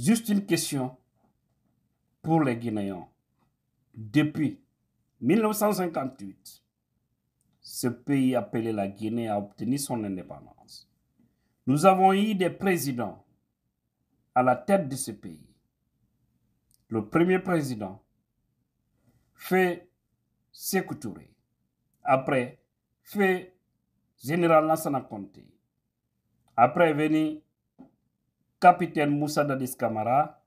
Juste une question pour les Guinéens. Depuis 1958, ce pays appelé la Guinée a obtenu son indépendance. Nous avons eu des présidents à la tête de ce pays. Le premier président fait Sékou Touré. Après, fait Général Nassana Conté. Après, venu capitaine Moussa Dadis Kamara,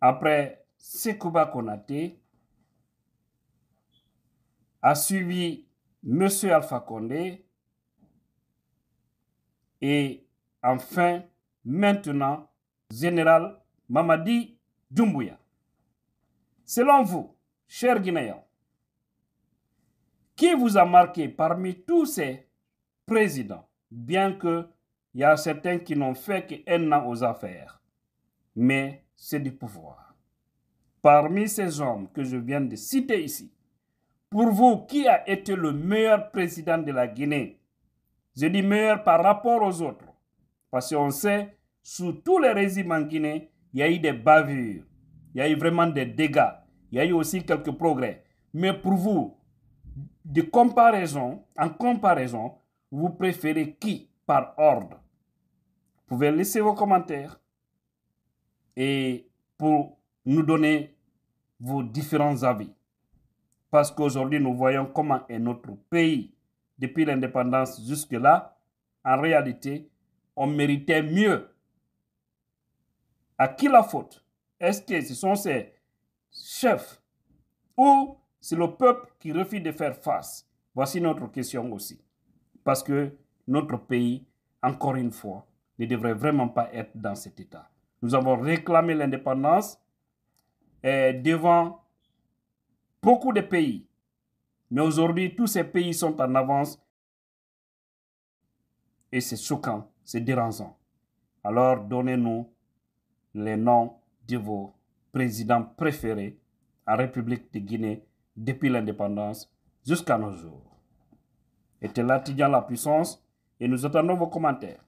après Sekouba Konaté, a suivi M. Alpha Condé et enfin, maintenant, Général Mamadi Doumbouya. Selon vous, chers Guinéens, qui vous a marqué parmi tous ces présidents, bien que il y a certains qui n'ont fait qu'un an aux affaires, mais c'est du pouvoir. Parmi ces hommes que je viens de citer ici, pour vous, qui a été le meilleur président de la Guinée Je dis meilleur par rapport aux autres, parce qu'on sait, sous tous les régimes en Guinée, il y a eu des bavures, il y a eu vraiment des dégâts, il y a eu aussi quelques progrès. Mais pour vous, de comparaison, en comparaison, vous préférez qui par ordre vous pouvez laisser vos commentaires et pour nous donner vos différents avis. Parce qu'aujourd'hui, nous voyons comment est notre pays, depuis l'indépendance jusque-là, en réalité, on méritait mieux. À qui la faute Est-ce que ce sont ces chefs ou c'est le peuple qui refuse de faire face Voici notre question aussi. Parce que notre pays, encore une fois, ne devrait vraiment pas être dans cet état. Nous avons réclamé l'indépendance eh, devant beaucoup de pays. Mais aujourd'hui, tous ces pays sont en avance. Et c'est choquant, c'est dérangeant. Alors donnez-nous les noms de vos présidents préférés en République de Guinée depuis l'indépendance jusqu'à nos jours. Était là, la puissance, et nous attendons vos commentaires.